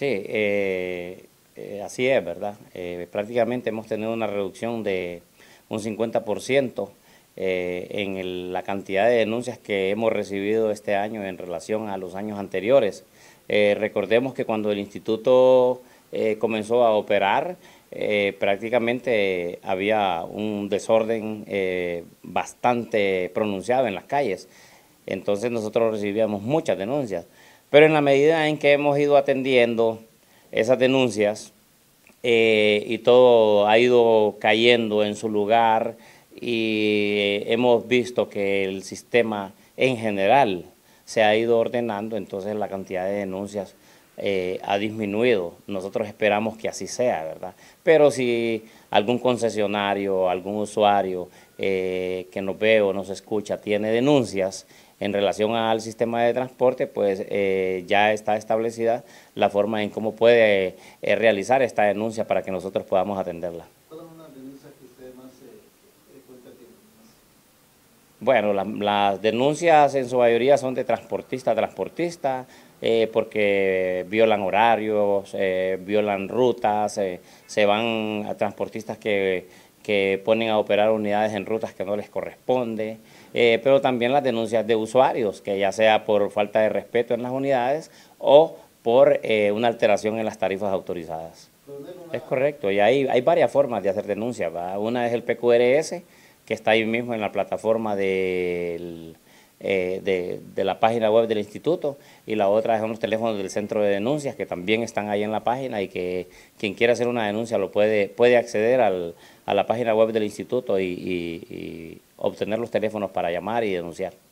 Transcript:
Sí, eh, eh, así es, ¿verdad? Eh, prácticamente hemos tenido una reducción de un 50% en la cantidad de denuncias que hemos recibido este año en relación a los años anteriores. recordemos que cuando el instituto comenzó a operar, prácticamente había un desorden bastante pronunciado en las calles. Entonces nosotros recibíamos muchas denuncias. Pero en la medida en que hemos ido atendiendo esas denuncias eh, y todo ha ido cayendo en su lugar y eh, hemos visto que el sistema en general se ha ido ordenando, entonces la cantidad de denuncias eh, ha disminuido. Nosotros esperamos que así sea, ¿verdad? Pero si algún concesionario, algún usuario que nos ve o nos escucha tiene denuncias, en relación al sistema de transporte, pues eh, ya está establecida la forma en cómo puede eh, realizar esta denuncia para que nosotros podamos atenderla. ¿Cuáles son las denuncias que usted más eh, cuenta Bueno, las denuncias en su mayoría son de transportistas, transportistas, porque violan horarios, violan rutas, se van a transportistas que que ponen a operar unidades en rutas que no les corresponde, eh, pero también las denuncias de usuarios, que ya sea por falta de respeto en las unidades o por eh, una alteración en las tarifas autorizadas. Es correcto, y hay, hay varias formas de hacer denuncias. Una es el PQRS, que está ahí mismo en la plataforma del eh, de, la página web del instituto y la otra es los teléfonos del centro de denuncias que también están ahí en la página y que quien quiera hacer una denuncia lo puede, puede acceder al, a la página web del instituto y, y obtener los teléfonos para llamar y denunciar.